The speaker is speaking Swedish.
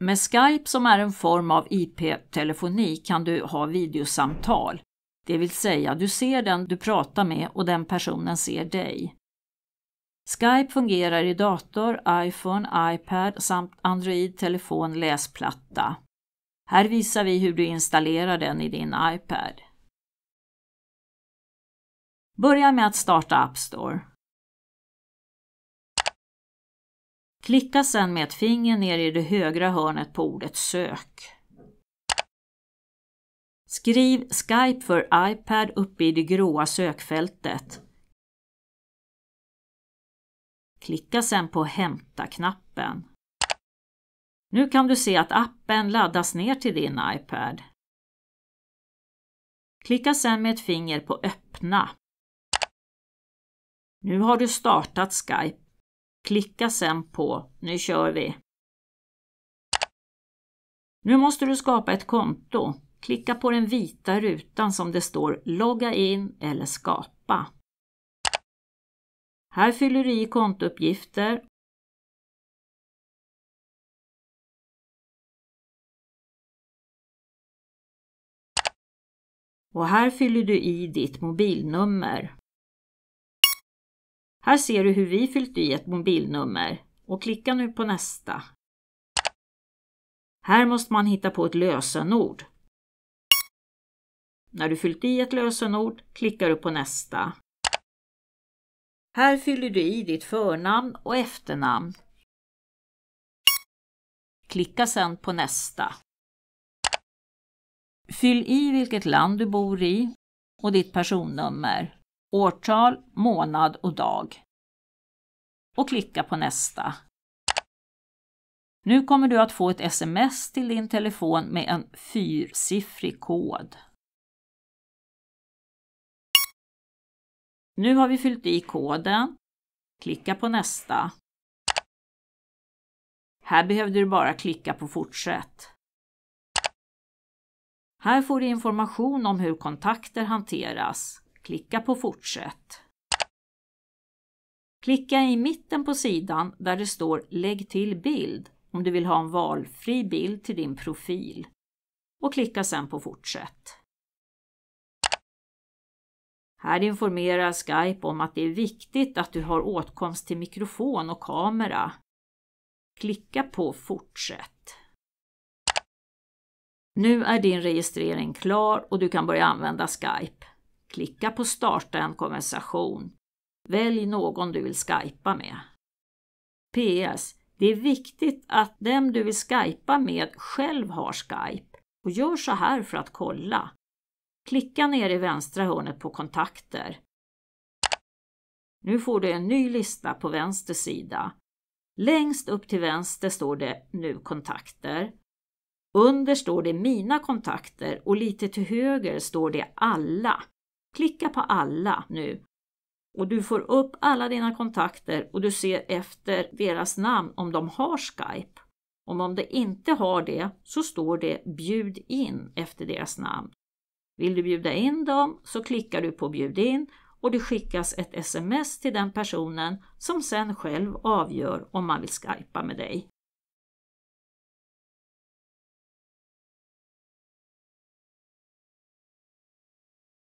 Med Skype som är en form av IP-telefoni kan du ha videosamtal, det vill säga du ser den du pratar med och den personen ser dig. Skype fungerar i dator, iPhone, iPad samt Android telefon läsplatta. Här visar vi hur du installerar den i din iPad. Börja med att starta App Store. Klicka sedan med ett finger ner i det högra hörnet på ordet sök. Skriv Skype för iPad uppe i det gråa sökfältet. Klicka sedan på Hämta-knappen. Nu kan du se att appen laddas ner till din iPad. Klicka sedan med ett finger på Öppna. Nu har du startat Skype Klicka sen på Nu kör vi. Nu måste du skapa ett konto. Klicka på den vita rutan som det står Logga in eller Skapa. Här fyller du i kontouppgifter och här fyller du i ditt mobilnummer. Här ser du hur vi fyllt i ett mobilnummer och klicka nu på nästa. Här måste man hitta på ett lösenord. När du fyllt i ett lösenord klickar du på nästa. Här fyller du i ditt förnamn och efternamn. Klicka sedan på nästa. Fyll i vilket land du bor i och ditt personnummer, årtal, månad och dag och klicka på nästa. Nu kommer du att få ett sms till din telefon med en fyrsiffrig kod. Nu har vi fyllt i koden. Klicka på nästa. Här behövde du bara klicka på fortsätt. Här får du information om hur kontakter hanteras. Klicka på fortsätt. Klicka i mitten på sidan där det står Lägg till bild om du vill ha en valfri bild till din profil och klicka sedan på Fortsätt. Här informerar Skype om att det är viktigt att du har åtkomst till mikrofon och kamera. Klicka på Fortsätt. Nu är din registrering klar och du kan börja använda Skype. Klicka på Starta en konversation. Välj någon du vill skypa med. PS. Det är viktigt att den du vill skypa med själv har Skype och gör så här för att kolla. Klicka ner i vänstra hörnet på kontakter. Nu får du en ny lista på vänster sida. Längst upp till vänster står det Nu kontakter. Under står det Mina kontakter och lite till höger står det Alla. Klicka på Alla nu och du får upp alla dina kontakter och du ser efter deras namn om de har Skype. Om de inte har det så står det bjud in efter deras namn. Vill du bjuda in dem så klickar du på bjud in och det skickas ett sms till den personen som sen själv avgör om man vill skypa med dig.